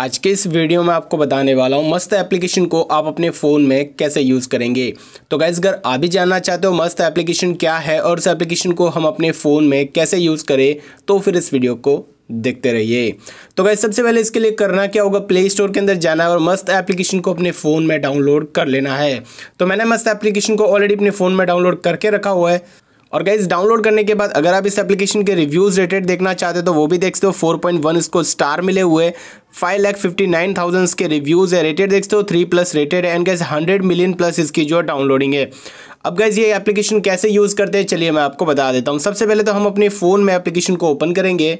आज के इस वीडियो में आपको बताने वाला हूँ मस्त एप्लीकेशन को आप अपने फ़ोन में कैसे यूज़ करेंगे तो गैस अगर आप भी जानना चाहते हो मस्त एप्लीकेशन क्या है और उस एप्लीकेशन को हम अपने फ़ोन में कैसे यूज़ करें तो फिर इस वीडियो को देखते रहिए तो गैस सबसे पहले इसके लिए करना क्या होगा प्ले स्टोर के अंदर जाना है और मस्त एप्लीकेशन को अपने फ़ोन में डाउनलोड कर लेना है तो मैंने मस्त एप्लीकेशन को ऑलरेडी अपने फ़ोन में डाउनलोड करके रखा हुआ है और गाइज डाउनलोड करने के बाद अगर आप इस एप्लीकेशन के रिव्यूज़ रेटेड देखना चाहते तो वो भी देखते हो फोर पॉइंट वन इसको स्टार मिले हुए five lakh fifty nine thousand के रिव्यूज़ है रेटेड देखते हो थ्री प्लस रेटेड है and guess hundred million plus इसकी जो डाउनलोडिंग है अब गाइज ये एप्लीकेशन कैसे यूज़ करते हैं चलिए मैं आपको बता देता हूँ सबसे पहले तो हम अपने फ़ोन में एप्लीकेशन को ओपन करेंगे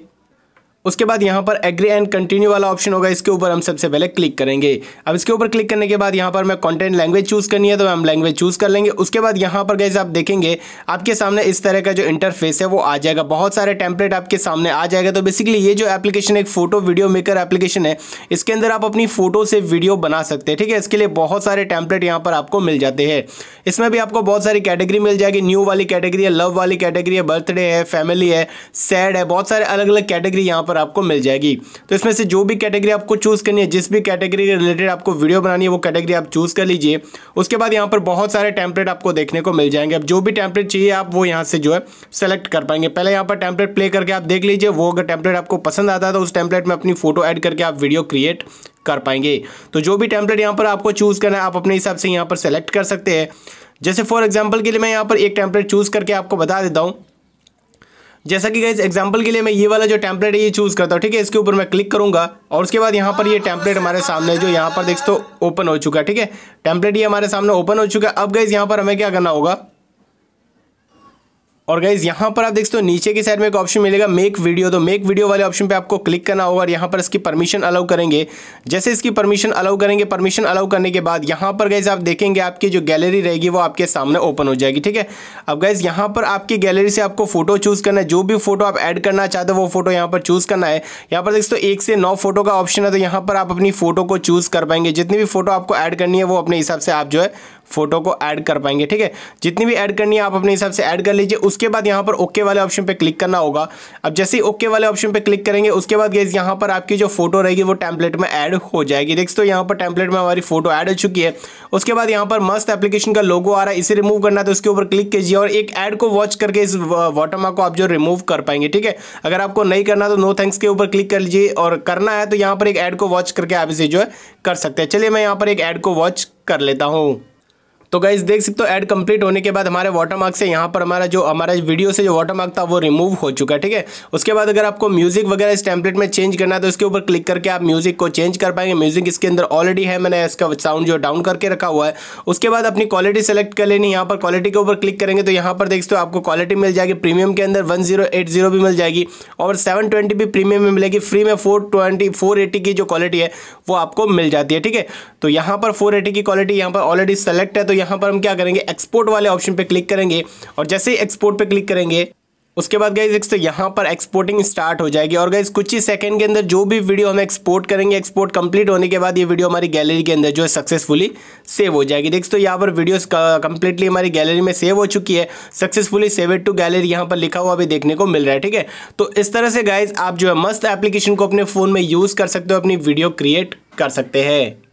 उसके बाद यहाँ पर एग्री एंड कंटिन्यू वाला ऑप्शन होगा इसके ऊपर हम सबसे पहले क्लिक करेंगे अब इसके ऊपर क्लिक करने के बाद यहाँ पर मैं कंटेंट लैंग्वेज चूज़ करनी है तो हम लैंग्वेज चूज़ कर लेंगे उसके बाद यहाँ पर गैस आप देखेंगे आपके सामने इस तरह का जो इंटरफेस है वो आ जाएगा बहुत सारे टेम्पलेट आपके सामने आ जाएगा तो बेसिकली ये जो एप्लीकेशन एक फोटो वीडियो मेकर एप्लीकेशन है इसके अंदर आप अपनी फ़ोटो से वीडियो बना सकते हैं ठीक है इसके लिए बहुत सारे टैंपलेट यहाँ पर आपको मिल जाते हैं इसमें भी आपको बहुत सारी कैटेगरी मिल जाएगी न्यू वाली कैटेगरी है लव वाली कैटेगरी है बर्थडे है फैमिली है सैड है बहुत सारे अलग अलग कैटेगरी यहाँ पर आपको मिल जाएगी तो इसमें से जो भी कैटेगरी आपको चूज़ करनी है जिस भी कैटेगरी के रिलेटेड आपको वीडियो बनानी है वो कैटेगरी आप चूज़ कर लीजिए उसके बाद यहाँ पर बहुत सारे टैंपलेट आपको देखने को मिल जाएंगे अब जो भी टैंपलेट चाहिए आप वो यहाँ से जो है सेलेक्ट कर पाएंगे पहले यहाँ पर टैंपलेट प्ले करके आप देख लीजिए वो अगर टैंपलेट आपको पसंद आता है तो उस टैंपलेट में अपनी फोटो एड करके आप वीडियो क्रिएट कर पाएंगे तो जो भी टैंपलेट यहाँ पर आपको चूज़ करना है आप अपने हिसाब से यहाँ पर सेलेक्ट कर सकते हैं जैसे फॉर एग्जाम्पल के लिए मैं यहाँ पर एक टैंपलेट चूज़ करके आपको बता देता हूँ जैसा कि गाइज एग्जाम्पल के लिए मैं ये वाला जो टेम्पलेट है ये चूज़ करता हूँ ठीक है इसके ऊपर मैं क्लिक करूंगा और उसके बाद यहाँ पर ये टेम्पलेट हमारे सामने जो यहाँ पर देखते तो ओपन हो चुका है ठीक है टेम्पलेट ये हमारे सामने ओपन हो चुका है अब गाइज यहाँ पर हमें क्या करना होगा और गाइज यहाँ पर आप देख सकते हो नीचे की साइड में एक ऑप्शन मिलेगा मेक वीडियो तो मेक वीडियो वाले ऑप्शन पे आपको क्लिक करना होगा और यहाँ पर इसकी परमिशन अलाउ करेंगे जैसे इसकी परमिशन अलाउ करेंगे परमिशन अलाउ करने के बाद यहाँ पर गाइज आप देखेंगे आपकी जो गैलरी रहेगी वो आपके सामने ओपन हो जाएगी ठीक है अब गाइज यहाँ पर आपकी गैलरी से आपको फोटो चूज़ करना है जो भी फोटो आप ऐड करना चाहते हो वो फोटो यहाँ पर चूज़ करना है यहाँ पर देख सकते हो एक से नौ फोटो का ऑप्शन है तो यहाँ पर आप अपनी फोटो को चूज़ कर पाएंगे जितनी भी फोटो आपको ऐड करनी है वो अपने हिसाब से आप जो है फोटो को ऐड कर पाएंगे ठीक है जितनी भी ऐड करनी है आप अपने हिसाब से ऐड कर लीजिए उस उसके बाद यहाँ पर ओके वाले ऑप्शन पर क्लिक करना होगा अब जैसे ही ओके वाले ऑप्शन पर क्लिक करेंगे उसके बाद गैस यहाँ पर आपकी जो फोटो रहेगी वो टैंपलेट में ऐड हो जाएगी देख तो यहाँ पर टैंपलेट में हमारी फोटो ऐड हो चुकी है उसके बाद यहाँ पर मस्त एप्लीकेशन का लोगो आ रहा है इसे रिमूव करना है तो उसके ऊपर क्लिक कीजिए और एक ऐड को वॉच करके इस वाटरमार्क को आप जो रिमूव कर पाएंगे ठीक है अगर आपको नहीं करना तो नो थैंक्स के ऊपर क्लिक कर लीजिए और करना है तो यहाँ पर एक ऐड को वॉच करके आप इसे जो है कर सकते हैं चलिए मैं यहाँ पर एक ऐड को वॉच कर लेता हूँ तो गाइज देख सकते हो ऐड कंप्लीट होने के बाद हमारे वाटर मार्क से यहाँ पर हमारा जो हमारा वीडियो से जो वाटर मार्क था वो रिमूव हो चुका है ठीक है उसके बाद अगर आपको म्यूजिक वगैरह इस टैंपलेट में चेंज करना है तो इसके ऊपर क्लिक करके आप म्यूजिक को चेंज कर पाएंगे म्यूजिक इसके अंदर ऑलरेडी है मैंने इसका साउंड जो डाउन करके रखा हुआ है उसके बाद अपनी क्वालिटी सेलेक्ट कर लेनी यहाँ पर क्वालिटी के ऊपर क्लिक करेंगे तो यहाँ पर देखते हो आपको क्वालिटी मिल जाएगी प्रीमियम के अंदर वन भी मिल जाएगी और सेवन भी प्रीमियम में मिलेगी फ्री में फोर ट्वेंटी की जो क्वालिटी है वो आपको मिल जाती है ठीक है तो यहाँ पर फोर की क्वालिटी यहाँ पर ऑलरेडी सेलेक्ट है तो यहां पर हम क्या करेंगे एक्सपोर्ट वाले ऑप्शन पे क्लिक करेंगे और जैसे ही एक्सपोर्ट पे क्लिक करेंगे उसके बाद गाइज एक तो यहाँ पर एक्सपोर्टिंग स्टार्ट हो जाएगी और गाइज कुछ ही सेकंड के अंदर जो भी वीडियो हम एक्सपोर्ट करेंगे एक्सपोर्ट कंप्लीट होने के बाद ये वीडियो हमारी गैलरी के अंदर जो है सक्सेसफुली सेव हो जाएगी देख तो यहाँ पर वीडियोस कंप्लीटली हमारी गैलरी में सेव हो चुकी है सक्सेसफुली सेवेड टू गैलरी यहाँ पर लिखा हुआ भी देखने को मिल रहा है ठीक है तो इस तरह से गाइज आप जो है मस्त एप्लीकेशन को अपने फ़ोन में यूज़ कर सकते हो अपनी वीडियो क्रिएट कर सकते हैं